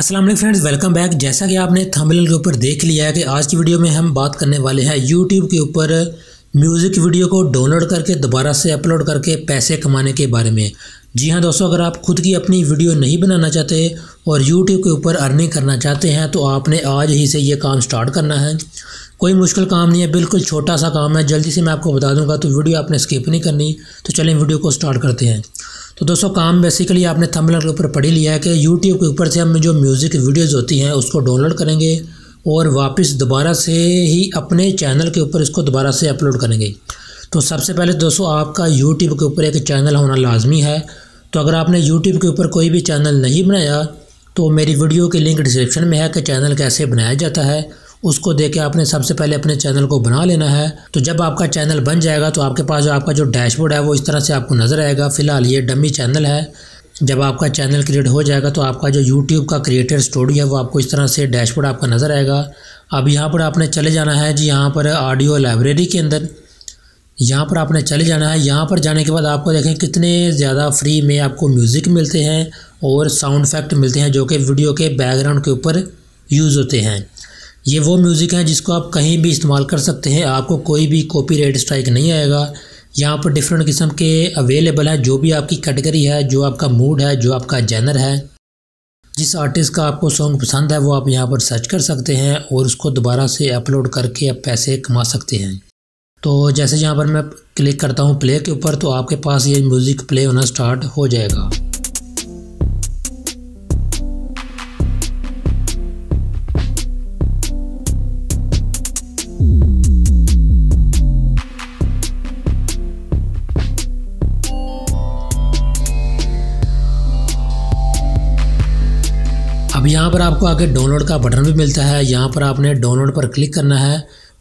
Aslam friends welcome back जैसा कि आपने थंबनेल के ऊपर देख लिया है कि आज की वीडियो में हम बात करने वाले हैं यूट्यूब के ऊपर म्यूज़िक वीडियो को डाउनलोड करके दोबारा से अपलोड करके पैसे कमाने के बारे में जी हाँ दोस्तों अगर आप खुद की अपनी वीडियो नहीं बनाना चाहते और यूट्यूब के ऊपर अर्निंग करना चाहते हैं तो आपने आज ही से ये काम स्टार्ट करना है कोई मुश्किल काम नहीं है बिल्कुल छोटा सा काम है जल्दी से मैं आपको बता दूंगा तो वीडियो आपने स्किप नहीं करनी तो चलें वीडियो को स्टार्ट करते हैं तो दोस्तों काम बेसिकली आपने थंबनेल के ऊपर पढ़ी लिया है कि यूट्यूब के ऊपर से हम जो म्यूज़िक वीडियोज़ होती हैं उसको डाउनलोड करेंगे और वापस दोबारा से ही अपने चैनल के ऊपर इसको दोबारा से अपलोड करेंगे तो सबसे पहले दोस्तों आपका यूट्यूब के ऊपर एक चैनल होना लाजमी है तो अगर आपने यूट्यूब के ऊपर कोई भी चैनल नहीं बनाया तो मेरी वीडियो की लिंक डिस्क्रिप्शन में है कि चैनल कैसे बनाया जाता है उसको देख के आपने सबसे पहले अपने चैनल को बना लेना है तो जब आपका चैनल बन जाएगा तो आपके पास जो आपका जो डैशबोर्ड है वो इस तरह से आपको नज़र आएगा फ़िलहाल ये डमी चैनल है जब आपका चैनल क्रिएट हो जाएगा तो आपका जो यूट्यूब का क्रिएटर स्टोरी है वो आपको इस तरह से डैशबोर्ड आपका नज़र आएगा अब यहाँ पर आपने चले जाना है जी यहाँ पर ऑडियो लाइब्रेरी के अंदर यहाँ पर आपने चले जाना है यहाँ पर जाने के बाद आपको देखें कितने ज़्यादा फ्री में आपको म्यूज़िक मिलते हैं और साउंड इफेक्ट मिलते हैं जो कि वीडियो के बैकग्राउंड के ऊपर यूज़ होते हैं ये वो म्यूज़िक है जिसको आप कहीं भी इस्तेमाल कर सकते हैं आपको कोई भी कॉपीराइट स्ट्राइक नहीं आएगा यहाँ पर डिफरेंट किस्म के अवेलेबल हैं जो भी आपकी कैटेगरी है जो आपका मूड है जो आपका जैनर है जिस आर्टिस्ट का आपको सॉन्ग पसंद है वो आप यहाँ पर सर्च कर सकते हैं और उसको दोबारा से अपलोड करके आप पैसे कमा सकते हैं तो जैसे यहाँ पर मैं क्लिक करता हूँ प्ले के ऊपर तो आपके पास ये म्यूज़िक प्ले होना स्टार्ट हो जाएगा अब यहाँ पर आपको आगे डाउनलोड का बटन भी मिलता है यहाँ पर आपने डाउनलोड पर क्लिक करना है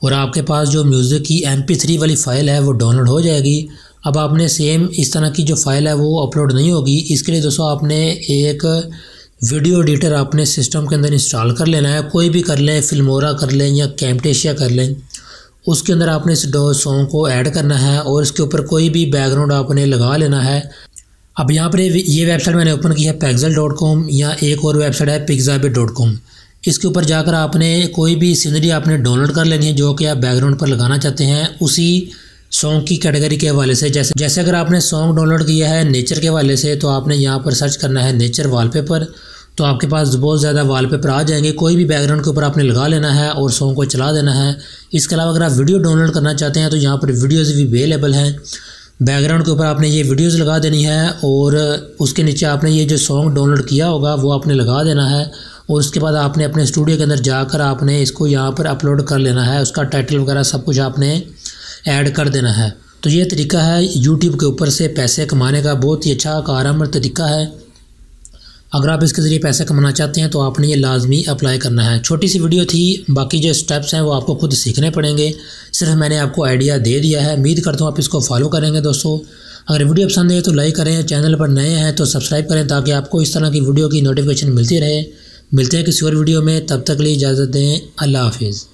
और आपके पास जो म्यूज़िक की एम थ्री वाली फ़ाइल है वो डाउनलोड हो जाएगी अब आपने सेम इस तरह की जो फ़ाइल है वो अपलोड नहीं होगी इसके लिए दोस्तों आपने एक वीडियो एडिटर आपने सिस्टम के अंदर इंस्टॉल कर लेना है कोई भी कर लें फिल्मोरा कर लें या कैम्पटेशिया कर लें उसके अंदर आपने इस सॉन्ग को ऐड करना है और इसके ऊपर कोई भी बैकग्राउंड आपने लगा लेना है अब यहाँ पर ये वेबसाइट मैंने ओपन की है पैगजल डॉट कॉम या एक और वेबसाइट है पिक्जाबिट डॉट कॉम इसके ऊपर जाकर आपने कोई भी सीनरी आपने डाउनलोड कर लेनी है जो कि आप बैकग्राउंड पर लगाना चाहते हैं उसी सॉन्ग की कैटेगरी के हवाले से जैसे जैसे अगर आपने सॉन्ग डाउनलोड किया है नेचर के हवाले से तो आपने यहाँ पर सर्च करना है नेचर वॉलपेपर तो आपके पास बहुत ज़्यादा वॉलपेपर आ जाएंगे कोई भी बैकग्राउंड के ऊपर आपने लगा लेना है और सॉन्ग को चला देना है इसके अलावा अगर आप वीडियो डाउनलोड करना चाहते हैं तो यहाँ पर वीडियोज़ भी अवेलेबल हैं बैकग्राउंड के ऊपर आपने ये वीडियोस लगा देनी है और उसके नीचे आपने ये जो सॉन्ग डाउनलोड किया होगा वो आपने लगा देना है और उसके बाद आपने अपने स्टूडियो के अंदर जाकर आपने इसको यहाँ पर अपलोड कर लेना है उसका टाइटल वगैरह सब कुछ आपने ऐड कर देना है तो ये तरीका है यूट्यूब के ऊपर से पैसे कमाने का बहुत ही अच्छा कारमर तरीका है अगर आप इसके ज़रिए पैसा कमाना चाहते हैं तो आपने ये लाजमी अप्लाई करना है छोटी सी वीडियो थी बाकी जो स्टेप्स हैं वो आपको खुद सीखने पड़ेंगे सिर्फ मैंने आपको आइडिया दे दिया है उम्मीद करता हूँ आप इसको फॉलो करेंगे दोस्तों अगर वीडियो पसंद है तो लाइक करें चैनल पर नए हैं तो सब्सक्राइब करें ताकि आपको इस तरह की वीडियो की नोटिफिकेशन मिलती रहे मिलते हैं किसी और वीडियो में तब तक लिए इजाज़त दें अल्लाह हाफिज़